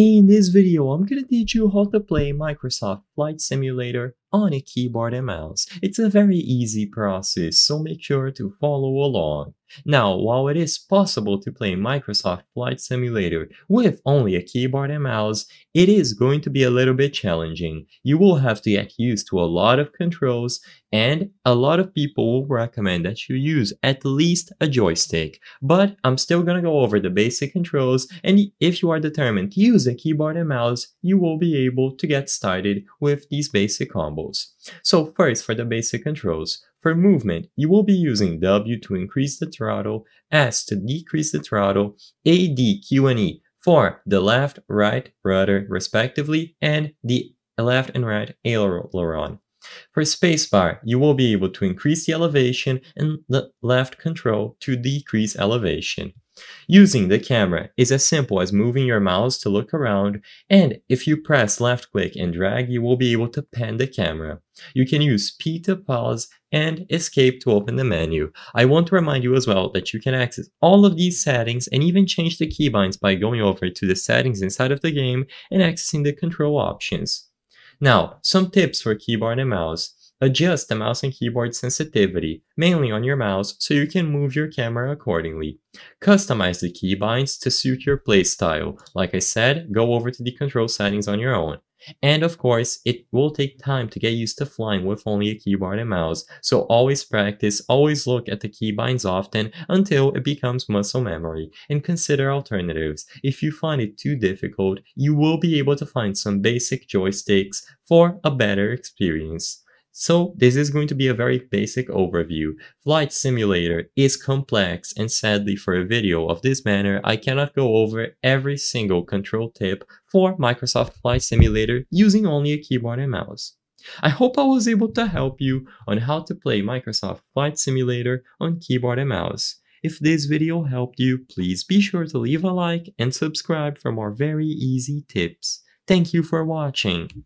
In this video, I'm gonna teach you how to play Microsoft Flight Simulator on a keyboard and mouse. It's a very easy process, so make sure to follow along. Now, while it is possible to play Microsoft Flight Simulator with only a keyboard and mouse, it is going to be a little bit challenging. You will have to get used to a lot of controls and a lot of people will recommend that you use at least a joystick. But I'm still gonna go over the basic controls and if you are determined to use a keyboard and mouse, you will be able to get started with these basic combos. So first, for the basic controls, for movement, you will be using W to increase the throttle, S to decrease the throttle, A, D, Q, and E for the left, right, rudder, respectively, and the left and right aileron. For spacebar, you will be able to increase the elevation and the left control to decrease elevation. Using the camera is as simple as moving your mouse to look around, and if you press left click and drag, you will be able to pan the camera. You can use P to pause and escape to open the menu. I want to remind you as well that you can access all of these settings and even change the keybinds by going over to the settings inside of the game and accessing the control options. Now, some tips for keyboard and mouse. Adjust the mouse and keyboard sensitivity, mainly on your mouse, so you can move your camera accordingly. Customize the keybinds to suit your playstyle. Like I said, go over to the control settings on your own. And of course, it will take time to get used to flying with only a keyboard and mouse, so always practice, always look at the keybinds often until it becomes muscle memory, and consider alternatives. If you find it too difficult, you will be able to find some basic joysticks for a better experience. So this is going to be a very basic overview. Flight Simulator is complex and sadly for a video of this manner I cannot go over every single control tip for Microsoft Flight Simulator using only a keyboard and mouse. I hope I was able to help you on how to play Microsoft Flight Simulator on keyboard and mouse. If this video helped you, please be sure to leave a like and subscribe for more very easy tips. Thank you for watching!